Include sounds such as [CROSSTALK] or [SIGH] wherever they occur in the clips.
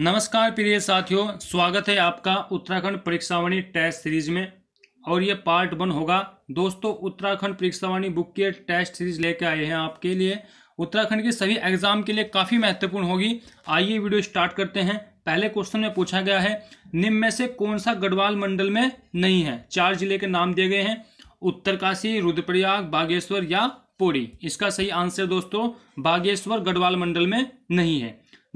नमस्कार प्रिय साथियों स्वागत है आपका उत्तराखंड परीक्षावाणी टेस्ट सीरीज में और ये पार्ट वन होगा दोस्तों उत्तराखंड परीक्षावाणी बुक के टेस्ट सीरीज लेके आए हैं आपके लिए उत्तराखंड के सभी एग्जाम के लिए काफ़ी महत्वपूर्ण होगी आइए वीडियो स्टार्ट करते हैं पहले क्वेश्चन में पूछा गया है निम्न में से कौन सा गढ़वाल मंडल में नहीं है चार जिले के नाम दिए गए हैं उत्तरकाशी रुद्रप्रयाग बागेश्वर या पुरी इसका सही आंसर दोस्तों बागेश्वर गढ़वाल मंडल में नहीं है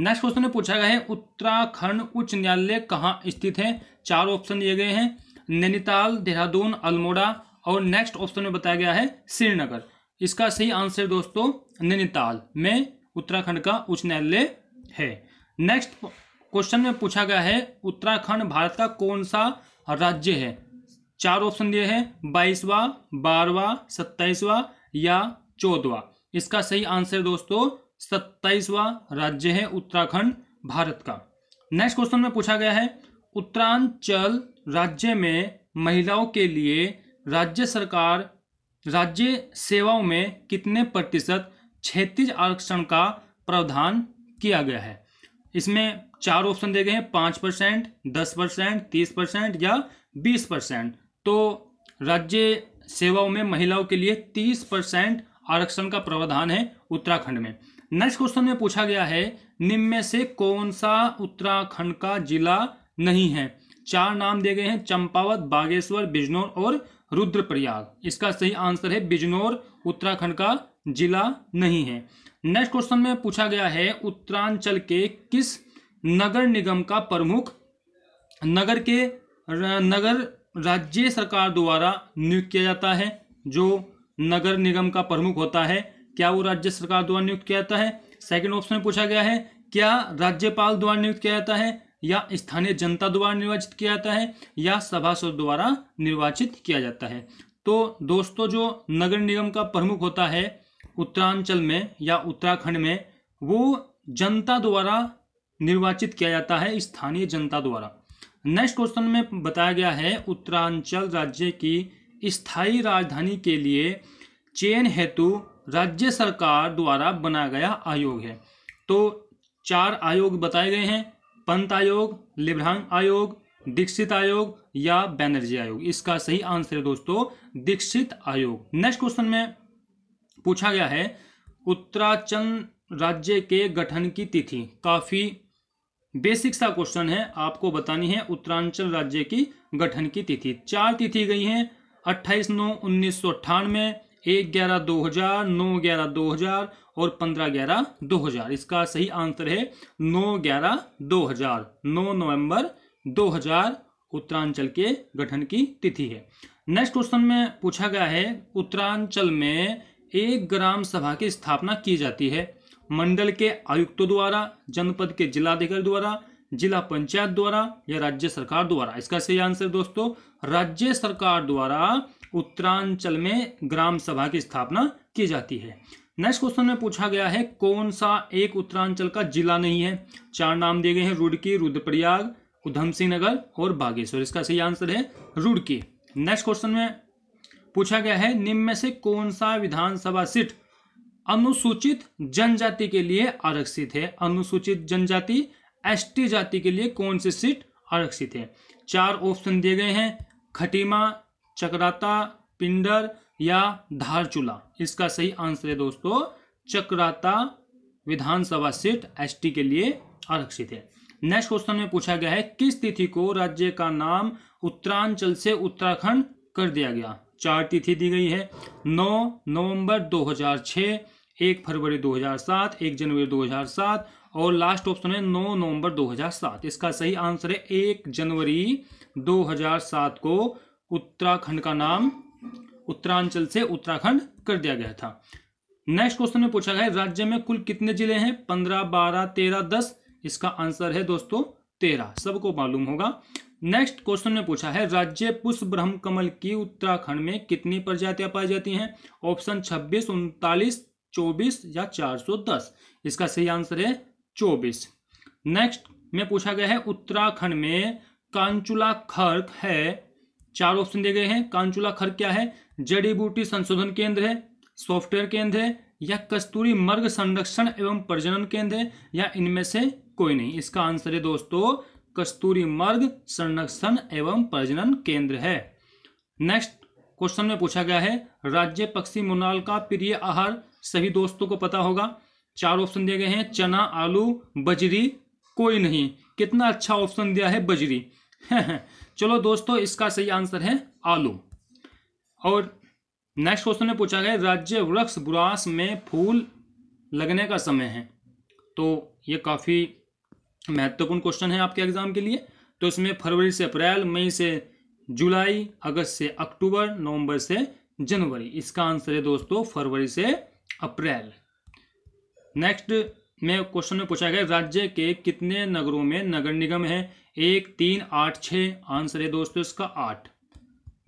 नेक्स्ट क्वेश्चन में पूछा गया है उत्तराखंड उच्च न्यायालय कहाँ स्थित है चार ऑप्शन दिए गए हैं नैनीताल देहरादून अल्मोड़ा और नेक्स्ट ऑप्शन में बताया गया है श्रीनगर इसका सही आंसर दोस्तों नैनीताल में उत्तराखंड का उच्च न्यायालय है नेक्स्ट क्वेश्चन में पूछा गया है उत्तराखंड भारत का कौन सा राज्य है चार ऑप्शन दिए हैं बाईसवा बारवा सत्ताईसवा या चौदवा इसका सही आंसर दोस्तों सत्ताईसवा राज्य है उत्तराखंड भारत का नेक्स्ट क्वेश्चन में पूछा गया है उत्तरांचल राज्य में महिलाओं के लिए राज्य सरकार राज्य सेवाओं में कितने प्रतिशत क्षेत्रीय आरक्षण का प्रावधान किया गया है इसमें चार ऑप्शन दिए गए हैं पाँच परसेंट दस परसेंट तीस परसेंट या बीस परसेंट तो राज्य सेवाओं में महिलाओं के लिए तीस परसेंट आरक्षण का प्रावधान है उत्तराखंड में नेक्स्ट क्वेश्चन में पूछा गया है निम्न में से कौन सा उत्तराखंड का जिला नहीं है चार नाम दिए गए हैं चंपावत बागेश्वर बिजनौर और रुद्रप्रयाग इसका सही आंसर है बिजनौर उत्तराखंड का जिला नहीं है नेक्स्ट क्वेश्चन में पूछा गया है उत्तरांचल के किस नगर निगम का प्रमुख नगर के नगर राज्य सरकार द्वारा नियुक्त किया जाता है जो नगर निगम का प्रमुख होता है क्या वो राज्य सरकार द्वारा नियुक्त किया जाता है सेकंड ऑप्शन में पूछा गया है क्या राज्यपाल द्वारा नियुक्त किया जाता है या स्थानीय जनता द्वारा निर्वाचित किया जाता है या सभासद द्वारा निर्वाचित किया जाता है तो दोस्तों जो नगर निगम का प्रमुख होता है उत्तरांचल में या उत्तराखंड में वो जनता द्वारा निर्वाचित किया जाता है स्थानीय जनता द्वारा नेक्स्ट क्वेश्चन में बताया गया है उत्तरांचल राज्य की स्थायी राजधानी के लिए चयन हेतु राज्य सरकार द्वारा बनाया गया आयोग है तो चार आयोग बताए गए हैं पंत आयोग लिब्रांग आयोग दीक्षित आयोग या बैनर्जी आयोग इसका सही आंसर है दोस्तों दीक्षित आयोग नेक्स्ट क्वेश्चन में पूछा गया है उत्तराखंड राज्य के गठन की तिथि काफी बेसिक सा क्वेश्चन है आपको बतानी है उत्तरांचल राज्य की गठन की तिथि चार तिथि गई हैं अट्ठाईस नौ उन्नीस सौ अट्ठानवे एक ग्यारह दो हजार नौ ग्यारह दो हजार और पंद्रह ग्यारह दो हजार इसका सही आंसर है नौ ग्यारह दो हजार नौ नवंबर दो हजार उत्तरांचल के गठन की तिथि है नेक्स्ट क्वेश्चन में पूछा गया है उत्तरांचल में एक ग्राम सभा की स्थापना की जाती है मंडल के आयुक्तों द्वारा जनपद के जिलाधिकारी द्वारा जिला पंचायत द्वारा या राज्य सरकार द्वारा इसका सही आंसर दोस्तों राज्य सरकार द्वारा उत्तरांचल में ग्राम सभा की स्थापना की जाती है नेक्स्ट क्वेश्चन में पूछा गया है कौन सा एक उत्तरांचल का जिला नहीं है चार नाम दिए गए हैं रुड़की रुद्रप्रयाग उधम सिंह नगर और बागेश्वर इसका सही आंसर है रुड़की नेक्स्ट क्वेश्चन में पूछा गया है निम्न में से कौन सा विधानसभा सीट अनुसूचित जनजाति के लिए आरक्षित है अनुसूचित जनजाति एसटी जाति के लिए कौन से सीट आरक्षित है चार ऑप्शन दिए गए हैं खटीमा चक्राता पिंडर या धारचूला इसका सही आंसर है दोस्तों चक्राता विधानसभा सीट एसटी के लिए आरक्षित है नेक्स्ट क्वेश्चन में पूछा गया है किस तिथि को राज्य का नाम उत्तरांचल से उत्तराखंड कर दिया गया चार तिथि दी गई है 9 नवंबर 2006 एक फरवरी 2007 एक जनवरी 2007 और लास्ट ऑप्शन है 9 नवंबर 2007 इसका सही आंसर है एक जनवरी 2007 को उत्तराखंड का नाम उत्तरांचल से उत्तराखंड कर दिया गया था नेक्स्ट क्वेश्चन में पूछा गया राज्य में कुल कितने जिले हैं पंद्रह बारह तेरह दस इसका आंसर है दोस्तों तेरह सबको मालूम होगा नेक्स्ट क्वेश्चन में पूछा है राज्य पुष्प ब्रह्म कमल की उत्तराखंड में कितनी प्रजातियां पाई जाती हैं ऑप्शन छब्बीस उनतालीस चौबीस या चार सौ दस इसका सही आंसर है चौबीस नेक्स्ट में पूछा गया है उत्तराखंड में कांचुला खर्क है चार ऑप्शन दिए गए हैं कांचुला खर्क क्या है जड़ी बूटी संशोधन केंद्र है सॉफ्टवेयर केंद्र है या कस्तूरी मर्ग संरक्षण एवं प्रजनन केंद्र है या इनमें से कोई नहीं इसका आंसर है दोस्तों कस्तूरी मर्ग संरक्षण एवं प्रजनन केंद्र है नेक्स्ट क्वेश्चन में पूछा गया है राज्य पक्षी मुनाल का प्रिय आहार सभी दोस्तों को पता होगा चार ऑप्शन दिए गए हैं चना आलू बजरी कोई नहीं कितना अच्छा ऑप्शन दिया है बजरी [LAUGHS] चलो दोस्तों इसका सही आंसर है आलू और नेक्स्ट क्वेश्चन में पूछा गया राज्य वृक्ष बुरास में फूल लगने का समय है तो ये काफ़ी महत्वपूर्ण क्वेश्चन है आपके एग्जाम के लिए तो इसमें फरवरी से अप्रैल मई से जुलाई अगस्त से अक्टूबर नवंबर से जनवरी इसका आंसर है दोस्तों फरवरी से अप्रैल नेक्स्ट में क्वेश्चन में पूछा गया राज्य के कितने नगरों में नगर निगम है एक तीन आठ छ आंसर है दोस्तों इसका आठ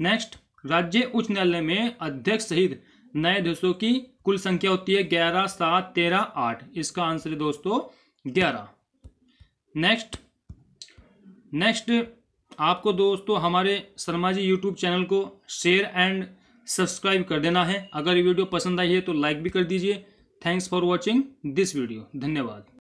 नेक्स्ट राज्य उच्च न्यायालय में अध्यक्ष सहित न्यायाधीशों की कुल संख्या होती है ग्यारह सात तेरह आठ इसका आंसर है दोस्तों ग्यारह नेक्स्ट नेक्स्ट आपको दोस्तों हमारे शर्मा जी यूट्यूब चैनल को शेयर एंड सब्सक्राइब कर देना है अगर ये वीडियो पसंद आई है तो लाइक भी कर दीजिए thanks for watching this video धन्यवाद